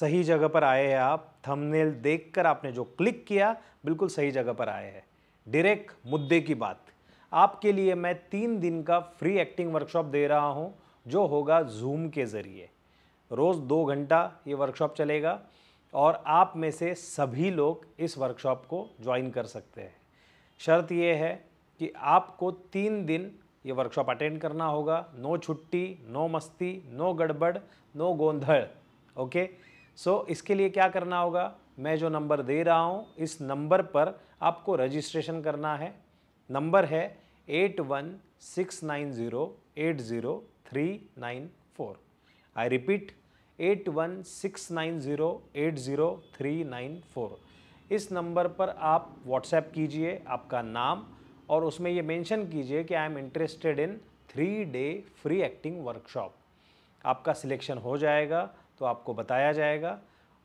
सही जगह पर आए हैं आप थंबनेल देखकर आपने जो क्लिक किया बिल्कुल सही जगह पर आए हैं डायरेक्ट मुद्दे की बात आपके लिए मैं तीन दिन का फ्री एक्टिंग वर्कशॉप दे रहा हूँ जो होगा जूम के ज़रिए रोज़ दो घंटा ये वर्कशॉप चलेगा और आप में से सभी लोग इस वर्कशॉप को ज्वाइन कर सकते हैं शर्त ये है कि आपको तीन दिन ये वर्कशॉप अटेंड करना होगा नो छुट्टी नो मस्ती नो गड़बड़ नो गोंधड़ ओके सो so, इसके लिए क्या करना होगा मैं जो नंबर दे रहा हूँ इस नंबर पर आपको रजिस्ट्रेशन करना है नंबर है eight one six nine zero eight zero three nine four I repeat eight one six nine zero eight zero three nine four इस नंबर पर आप व्हाट्सएप कीजिए आपका नाम और उसमें ये मेंशन कीजिए कि I am interested in three day free acting workshop आपका सिलेक्शन हो जाएगा तो आपको बताया जाएगा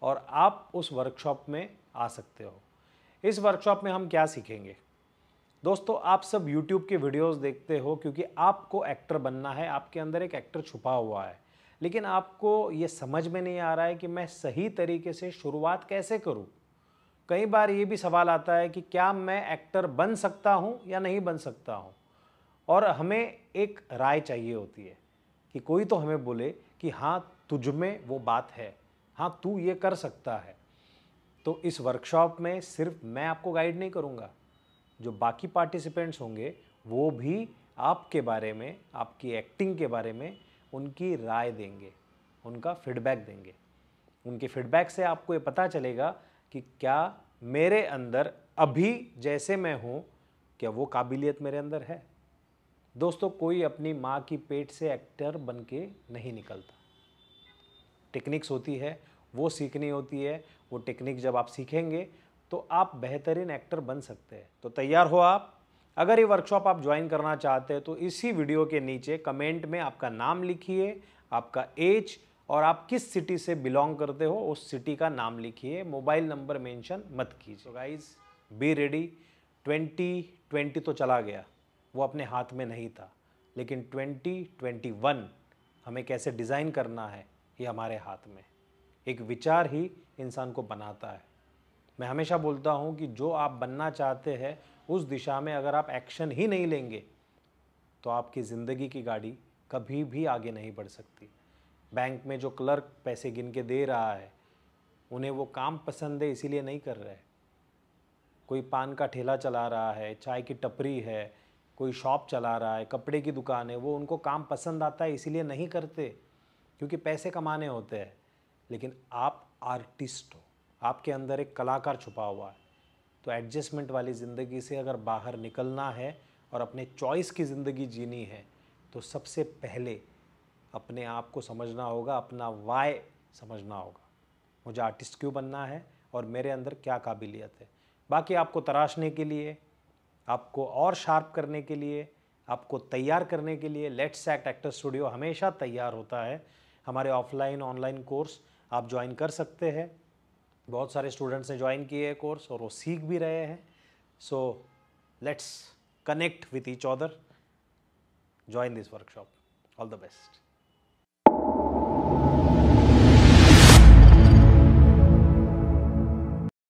और आप उस वर्कशॉप में आ सकते हो इस वर्कशॉप में हम क्या सीखेंगे दोस्तों आप सब YouTube के वीडियोस देखते हो क्योंकि आपको एक्टर बनना है आपके अंदर एक एक्टर छुपा हुआ है लेकिन आपको ये समझ में नहीं आ रहा है कि मैं सही तरीके से शुरुआत कैसे करूं कई बार ये भी सवाल आता है कि क्या मैं एक्टर बन सकता हूं या नहीं बन सकता हूं और हमें एक राय चाहिए होती है कि कोई तो हमें बोले कि हाँ तुझ में वो बात है हाँ तू ये कर सकता है तो इस वर्कशॉप में सिर्फ मैं आपको गाइड नहीं करूँगा जो बाकी पार्टिसिपेंट्स होंगे वो भी आपके बारे में आपकी एक्टिंग के बारे में उनकी राय देंगे उनका फीडबैक देंगे उनके फीडबैक से आपको ये पता चलेगा कि क्या मेरे अंदर अभी जैसे मैं हूँ क्या वो काबिलियत मेरे अंदर है दोस्तों कोई अपनी माँ की पेट से एक्टर बन के नहीं निकलता टेक्निक्स होती है वो सीखनी होती है वो टेक्निक जब आप सीखेंगे तो आप बेहतरीन एक्टर बन सकते हैं तो तैयार हो आप अगर ये वर्कशॉप आप ज्वाइन करना चाहते हैं तो इसी वीडियो के नीचे कमेंट में आपका नाम लिखिए आपका एज और आप किस सिटी से बिलोंग करते हो उस सिटी का नाम लिखिए मोबाइल नंबर मेंशन मत कीजिए गाइस बी रेडी 2020 तो चला गया वो अपने हाथ में नहीं था लेकिन 2021 हमें कैसे डिज़ाइन करना है ये हमारे हाथ में एक विचार ही इंसान को बनाता है मैं हमेशा बोलता हूँ कि जो आप बनना चाहते हैं उस दिशा में अगर आप एक्शन ही नहीं लेंगे तो आपकी ज़िंदगी की गाड़ी कभी भी आगे नहीं बढ़ सकती बैंक में जो क्लर्क पैसे गिन के दे रहा है उन्हें वो काम पसंद है इसीलिए नहीं कर रहे कोई पान का ठेला चला रहा है चाय की टपरी है कोई शॉप चला रहा है कपड़े की दुकान है वो उनको काम पसंद आता है इसीलिए नहीं करते क्योंकि पैसे कमाने होते हैं लेकिन आप आर्टिस्ट हो आपके अंदर एक कलाकार छुपा हुआ है तो एडजस्टमेंट वाली ज़िंदगी से अगर बाहर निकलना है और अपने चॉइस की ज़िंदगी जीनी है तो सबसे पहले अपने आप को समझना होगा अपना वाय समझना होगा मुझे आर्टिस्ट क्यों बनना है और मेरे अंदर क्या काबिलियत है बाकी आपको तराशने के लिए आपको और शार्प करने के लिए आपको तैयार करने के लिए लेट्स एक्ट एक्टर स्टूडियो हमेशा तैयार होता है हमारे ऑफलाइन ऑनलाइन कोर्स आप ज्वाइन कर सकते हैं बहुत सारे स्टूडेंट्स ने ज्वाइन किए हैं कोर्स और वो सीख भी रहे हैं so let's connect with each other join this workshop all the best